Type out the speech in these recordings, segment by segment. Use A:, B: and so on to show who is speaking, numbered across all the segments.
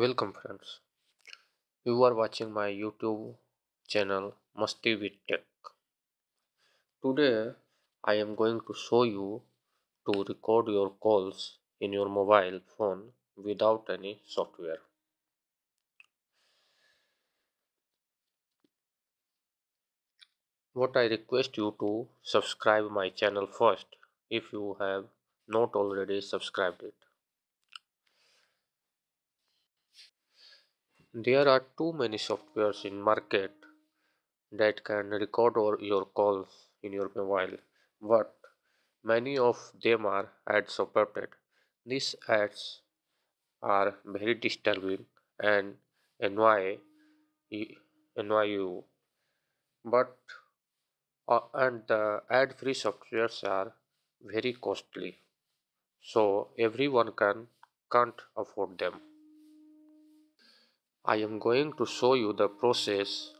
A: Welcome friends. You are watching my YouTube channel Musty with Tech. Today I am going to show you to record your calls in your mobile phone without any software. What I request you to subscribe my channel first if you have not already subscribed it there are too many softwares in market that can record all your calls in your mobile but many of them are ad supported these ads are very disturbing and annoy annoy you but uh, and the ad free softwares are very costly so everyone can can't afford them I am going to show you the process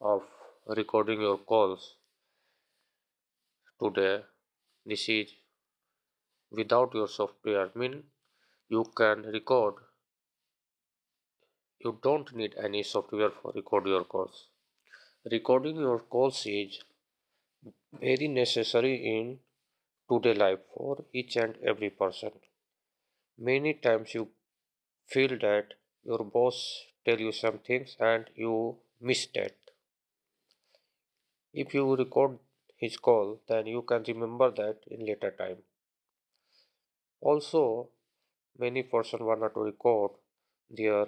A: of recording your calls today this is without your software I mean you can record you don't need any software for record your calls recording your calls is very necessary in today life for each and every person many times you feel that your boss tell you some things and you miss that if you record his call then you can remember that in later time also many person wanted to record their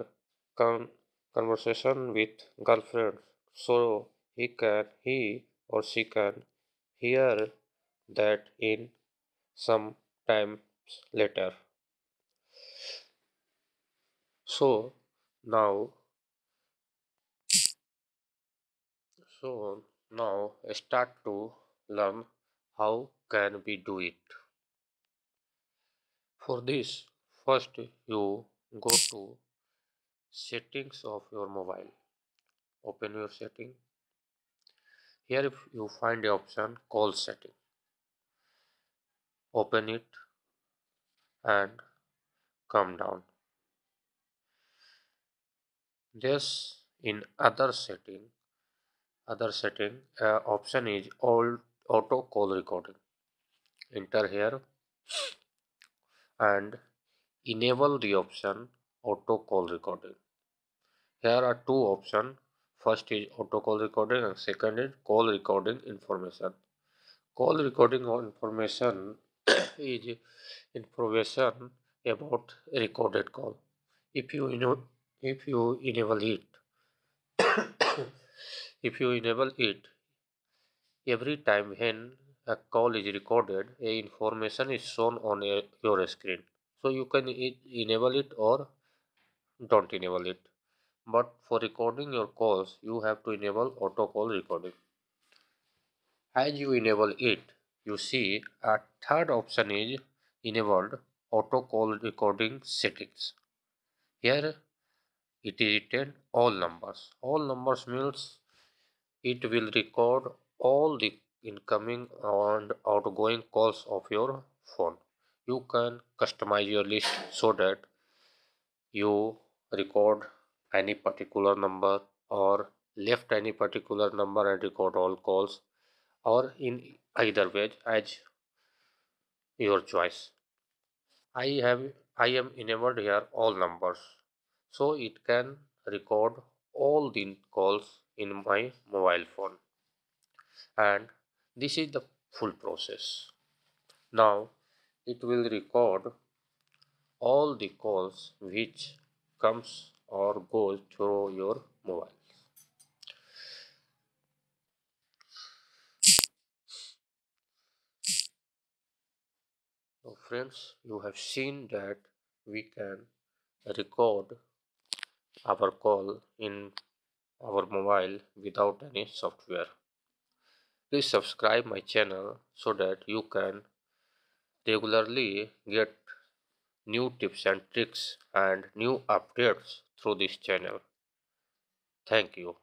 A: con- conversation with girlfriend so he can he or she can hear that in some time later so now so now start to learn how can we do it for this first you go to settings of your mobile open your setting here you find the option call setting open it and come down this in other setting, other setting uh, option is all auto call recording. Enter here and enable the option auto call recording. Here are two options. First is auto call recording and second is call recording information. Call recording information is information about recorded call. If you, you know if you enable it if you enable it every time when a call is recorded a information is shown on a, your screen so you can e enable it or don't enable it but for recording your calls you have to enable auto call recording as you enable it you see a third option is enabled auto call recording settings here it is written all numbers all numbers means it will record all the incoming and outgoing calls of your phone you can customize your list so that you record any particular number or left any particular number and record all calls or in either way as your choice i have i am enabled here all numbers so it can record all the calls in my mobile phone and this is the full process now it will record all the calls which comes or goes through your mobile so friends you have seen that we can record our call in our mobile without any software. Please subscribe my channel so that you can regularly get new tips and tricks and new updates through this channel. Thank you.